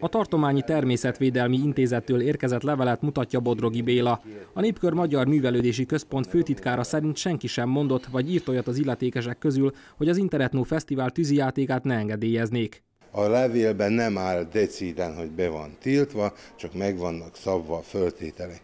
A Tartományi Természetvédelmi Intézettől érkezett levelet mutatja Bodrogi Béla. A Népkör Magyar Művelődési Központ főtitkára szerint senki sem mondott, vagy írt olyat az illetékesek közül, hogy az Interetno Fesztivál tűzijátékát ne engedélyeznék. A levélben nem áll deciden, hogy be van tiltva, csak meg vannak szabva a föltételek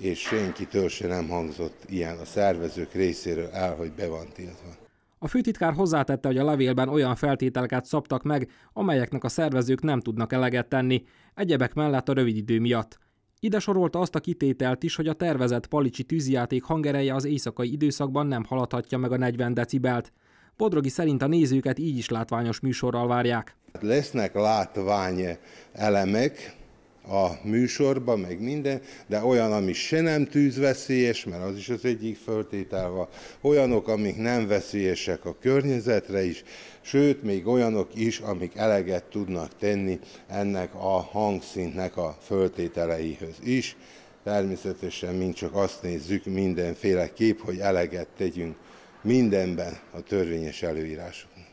és senkitől se nem hangzott ilyen a szervezők részéről el, hogy be van tiltva. A főtitkár hozzátette, hogy a levélben olyan feltételeket szabtak meg, amelyeknek a szervezők nem tudnak eleget tenni, egyebek mellett a rövid idő miatt. Ide sorolta azt a kitételt is, hogy a tervezett palicsi tűzjáték hangereje az éjszakai időszakban nem haladhatja meg a 40 decibelt. Bodrogi szerint a nézőket így is látványos műsorral várják. Hát lesznek látvány elemek, a műsorba, meg minden, de olyan, ami se nem tűzveszélyes, mert az is az egyik föltételva, olyanok, amik nem veszélyesek a környezetre is, sőt, még olyanok is, amik eleget tudnak tenni ennek a hangszintnek a föltételeihez is. Természetesen mind csak azt nézzük mindenféleképp, hogy eleget tegyünk mindenben a törvényes előírásoknak.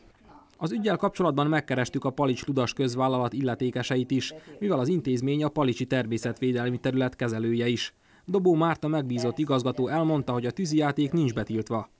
Az ügyel kapcsolatban megkerestük a Palics Ludas közvállalat illetékeseit is, mivel az intézmény a Palicsi Természetvédelmi Terület kezelője is. Dobó Márta megbízott igazgató elmondta, hogy a tűzijáték nincs betiltva.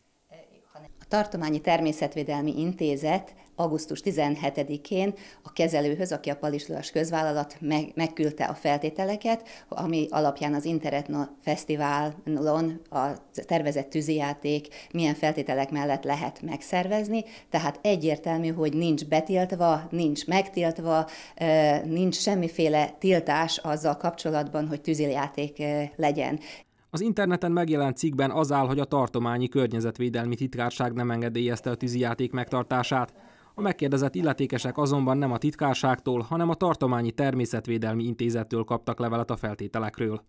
Tartományi Természetvédelmi Intézet augusztus 17-én a kezelőhöz, aki a Palislóas közvállalat meg, megküldte a feltételeket, ami alapján az Interetno Fesztiválon a tervezett tűzijáték milyen feltételek mellett lehet megszervezni, tehát egyértelmű, hogy nincs betiltva, nincs megtiltva, nincs semmiféle tiltás azzal kapcsolatban, hogy tűzijáték legyen. Az interneten megjelent cikkben az áll, hogy a tartományi környezetvédelmi titkárság nem engedélyezte a tűzijáték megtartását. A megkérdezett illetékesek azonban nem a titkárságtól, hanem a tartományi természetvédelmi intézettől kaptak levelet a feltételekről.